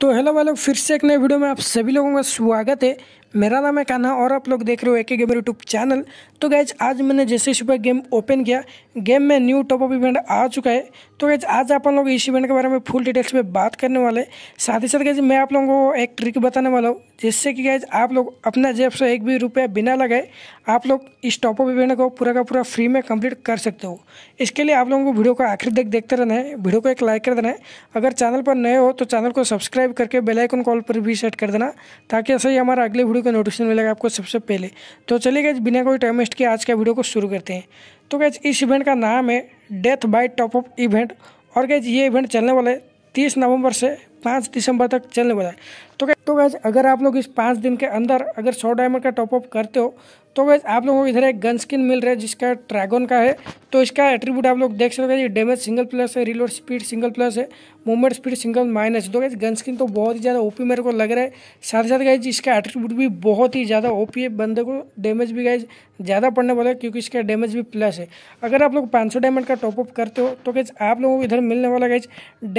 तो हेलो वालों फिर से एक नए वीडियो में आप सभी लोगों का स्वागत है मेरा नाम है कान्हा और आप लोग देख रहे हो एक गेमर यूट्यूब चैनल तो गैज आज मैंने जैसे सुबह गेम ओपन किया गेम में न्यू टॉप ऑफ इवेंट आ चुका है तो गैज आज आप लोग इस इवेंट के बारे में फुल डिटेल्स में बात करने वाले हैं साथ ही साथ गैज मैं आप लोगों को एक ट्रिक बताने वाला हूँ जिससे कि गैज आप लोग अपना जेब से एक भी रुपया बिना लगाए आप लोग इस टॉप ऑफ इवेंट को पूरा का पूरा फ्री में कंप्लीट कर सकते हो इसके लिए आप लोगों को वीडियो को आखिर देख देखते रहना है वीडियो को एक लाइक कर देना है अगर चैनल पर नए हो तो चैनल को सब्सक्राइब सब्सक्राइब करके बेल आइकन कॉल पर भी सेट कर देना ताकि ऐसे ही हमारा अगले वीडियो का नोटिफिकेशन मिलेगा आपको सबसे पहले तो चलिए बिना कोई टाइम वेस्ट के आज का वीडियो को शुरू करते हैं तो गैज इस इवेंट का नाम है डेथ बाई टॉप इवेंट और गैज ये इवेंट चलने वाला है तीस नवंबर से पाँच दिसंबर तक चलने वाला है तो क्या तो गैज अगर आप लोग इस पाँच दिन के अंदर अगर सौ डायमंड का टॉपअप करते हो तो वैसे आप लोगों को इधर एक गन स्किन मिल रहा है जिसका ड्रैगन का है तो इसका एट्रीब्यूट आप लोग देख सकते हो डैमेज सिंगल प्लस है रिलोड स्पीड सिंगल प्लस है मूवमेंट स्पीड सिंगल माइनस तो कैसे गन स्किन तो बहुत ही ज़्यादा ओपी मेरे को लग रहा है साथ ही साथ गए इसका एट्रीब्यूट भी बहुत ही ज़्यादा ओपी है बंदे को डैमेज भी गए ज़्यादा पड़ने वाला है क्योंकि इसका डैमेज भी प्लस है अगर आप लोग पाँच डायमंड का टॉपअप करते हो तो गैज आप लोगों को इधर मिलने वाला गए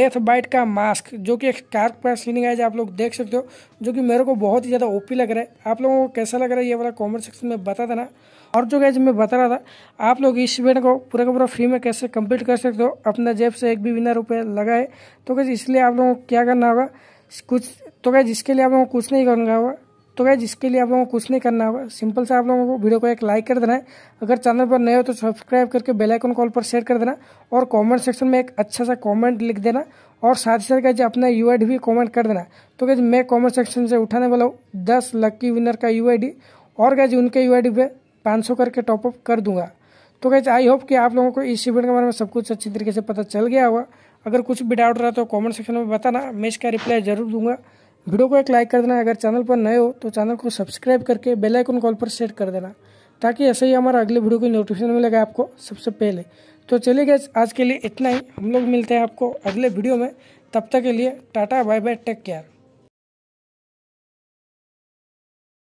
डेथ बाइट का मास्क जो कि एक कार के पास सीनिंग आप लोग देख सकते हो जो कि मेरे को बहुत ही ज़्यादा ओपी लग रहा है आप लोगों को कैसा लग रहा है ये वाला कमेंट सेक्शन में बता देना और जो गैज मैं बता रहा था आप लोग इस इवेंट को पूरा का पूरा फ्री में कैसे कंप्लीट कर सकते हो अपना जेब से एक भी बिना रुपये लगाए तो गैज इसलिए आप लोगों को क्या करना होगा कुछ तो गैज इसके लिए आप लोगों को कुछ नहीं करना होगा तो गैज इसके लिए आप लोगों को कुछ नहीं करना होगा सिंपल से आप लोगों को वीडियो को एक लाइक कर देना है अगर चैनल पर नए हो तो सब्सक्राइब करके बेल आइकन कॉल पर शेयर कर देना और कमेंट सेक्शन में एक अच्छा सा कमेंट लिख देना और साथ ही साथ गाइज अपना यू भी कमेंट कर देना तो गाइज मैं कमेंट सेक्शन से उठाने वाला हूँ दस लक्की विनर का यू और गाइज उनके यू आई पे पाँच सौ करके टॉपअप कर दूंगा तो गाइज आई होप कि आप लोगों को इस इवेंट के बारे में सब कुछ अच्छी तरीके से पता चल गया होगा अगर कुछ भी डाउट रहा तो कॉमेंट सेक्शन में बताना मैं इसका रिप्लाई जरूर दूंगा वीडियो को एक लाइक कर देना अगर चैनल पर नए हो तो चैनल को सब्सक्राइब करके बेल आइकन कॉल पर सेट कर देना ताकि ऐसे ही हमारा अगले वीडियो की नोटिफिकेशन मिलेगा आपको सबसे पहले तो चलिए गए आज के लिए इतना ही हम लोग मिलते हैं आपको अगले वीडियो में तब तक के लिए tata bye bye take care